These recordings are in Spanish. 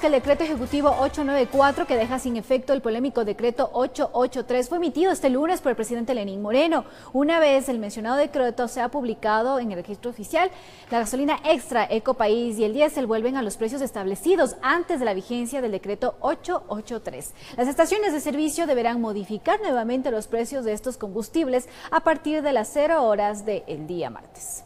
que el decreto ejecutivo 894 que deja sin efecto el polémico decreto 883 fue emitido este lunes por el presidente Lenín Moreno. Una vez el mencionado decreto sea publicado en el registro oficial, la gasolina extra, ECO País y el diésel vuelven a los precios establecidos antes de la vigencia del decreto 883. Las estaciones de servicio deberán modificar nuevamente los precios de estos combustibles a partir de las 0 horas del día martes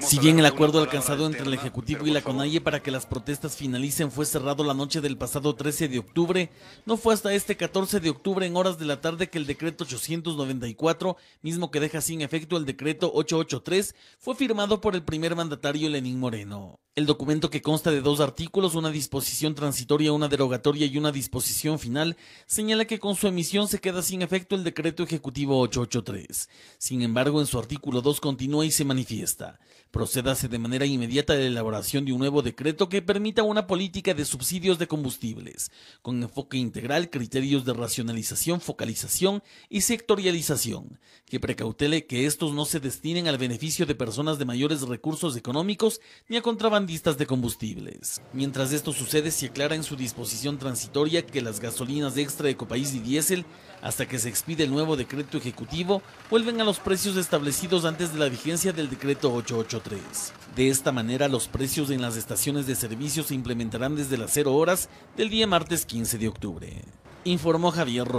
si bien el acuerdo alcanzado entre el Ejecutivo y la CONAIE para que las protestas finalicen fue cerrado la noche del pasado 13 de octubre, no fue hasta este 14 de octubre en horas de la tarde que el decreto 894, mismo que deja sin efecto el decreto 883, fue firmado por el primer mandatario Lenín Moreno el documento que consta de dos artículos, una disposición transitoria, una derogatoria y una disposición final, señala que con su emisión se queda sin efecto el decreto ejecutivo 883. Sin embargo, en su artículo 2 continúa y se manifiesta. Procédase de manera inmediata la elaboración de un nuevo decreto que permita una política de subsidios de combustibles, con enfoque integral, criterios de racionalización, focalización y sectorialización, que precautele que estos no se destinen al beneficio de personas de mayores recursos económicos ni a contrabandistas distas de combustibles. Mientras esto sucede, se aclara en su disposición transitoria que las gasolinas de extra Ecopaís y diésel, hasta que se expide el nuevo decreto ejecutivo, vuelven a los precios establecidos antes de la vigencia del decreto 883. De esta manera, los precios en las estaciones de servicio se implementarán desde las 0 horas del día martes 15 de octubre. Informó Javier